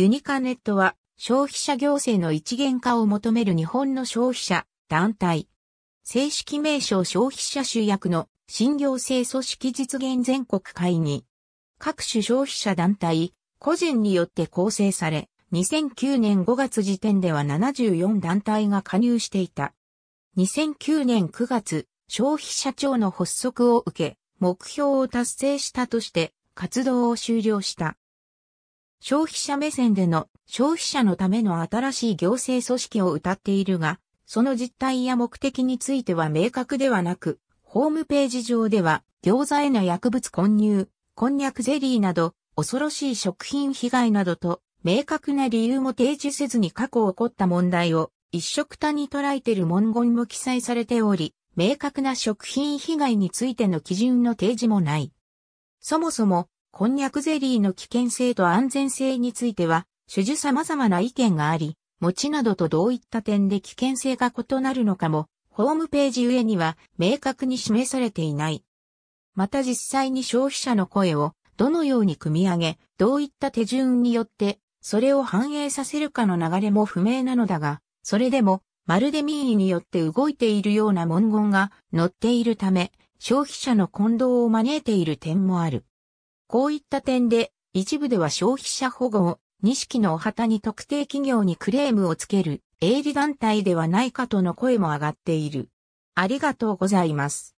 ユニカネットは消費者行政の一元化を求める日本の消費者団体。正式名称消費者集約の新行政組織実現全国会議。各種消費者団体、個人によって構成され、2009年5月時点では74団体が加入していた。2009年9月、消費者庁の発足を受け、目標を達成したとして活動を終了した。消費者目線での消費者のための新しい行政組織を謳っているが、その実態や目的については明確ではなく、ホームページ上では餃子への薬物混入、こんにゃくゼリーなど恐ろしい食品被害などと明確な理由も提示せずに過去起こった問題を一色他に捉えている文言も記載されており、明確な食品被害についての基準の提示もない。そもそもこんにゃくゼリーの危険性と安全性については、種々様々な意見があり、餅などとどういった点で危険性が異なるのかも、ホームページ上には明確に示されていない。また実際に消費者の声をどのように組み上げ、どういった手順によってそれを反映させるかの流れも不明なのだが、それでもまるで民意によって動いているような文言が載っているため、消費者の混同を招いている点もある。こういった点で、一部では消費者保護を、錦のお旗に特定企業にクレームをつける営利団体ではないかとの声も上がっている。ありがとうございます。